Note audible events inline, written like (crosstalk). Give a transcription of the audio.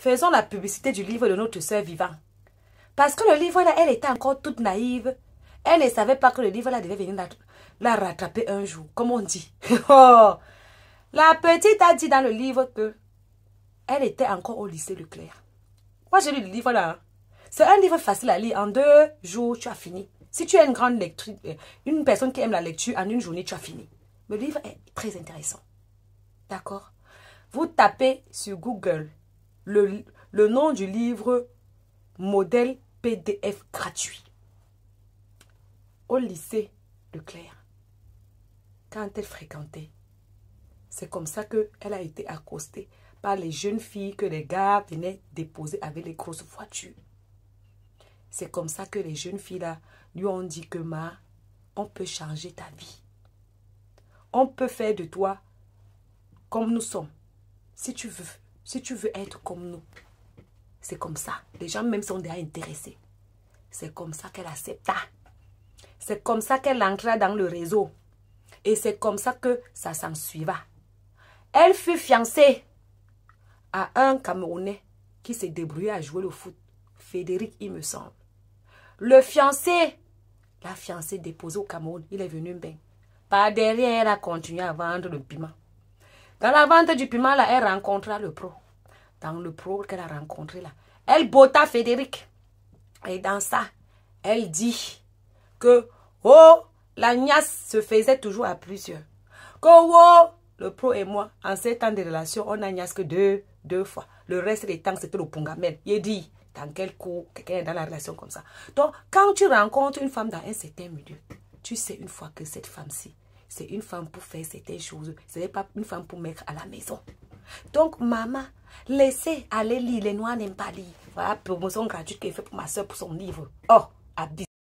Faisons la publicité du livre de notre sœur vivant. Parce que le livre, là, elle était encore toute naïve. Elle ne savait pas que le livre, là, devait venir la, rattraper un jour, comme on dit. (laughs) Oh. La petite a dit dans le livre que elle était encore au lycée Leclerc. Moi, j'ai lu le livre, là. Hein. C'est un livre facile à lire. En deux jours, tu as fini. Si tu es une grande lectrice, euh, une personne qui aime la lecture, en une journée, tu as fini. Le livre est très intéressant. D'accord Vous tapez sur Google le, nom du livre Modèle PDF gratuit au lycée Leclerc. Quand elle fréquentait, c'est comme ça qu'elle a été accostée par les jeunes filles que les gars venaient déposer avec les grosses voitures. C'est comme ça que les jeunes filles-là lui ont dit que Ma, on peut changer ta vie. On peut faire de toi comme nous sommes, si tu veux. Si tu veux être comme nous, c'est comme ça. Les gens même sont déjà intéressés. C'est comme ça qu'elle accepta. Ah! C'est comme ça qu'elle entra dans le réseau. Et c'est comme ça que ça s'en suivra. Elle fut fiancée à un Camerounais qui s'est débrouillé à jouer le foot. Fédéric, il me semble. Le fiancé, la fiancée déposée au Cameroun, il est venu bien. Par derrière, elle a continué à vendre le piment. Dans la vente du piment, là, elle rencontra le pro. Dans le pro qu'elle a rencontré, là, elle bota Fédéric. Et dans ça, elle dit que, oh, la gnasse se faisait toujours à plusieurs. Que, oh, le pro et moi, en ces temps de relation, on a gnasse que deux, deux fois. Le reste des temps, c'était le pungamène. Il dit, dans quel coup, quelqu'un est dans la relation comme ça. Donc, quand tu rencontres une femme dans un certain milieu, tu sais une fois que cette femme-ci, c'est une femme pour faire certaines choses. Ce n'est pas une femme pour mettre à la maison. Donc, maman, laissez aller lire. Les noirs n'aiment pas lire. Voilà, promotion gratuite qu'elle fait pour ma soeur pour son livre. Oh, abdi.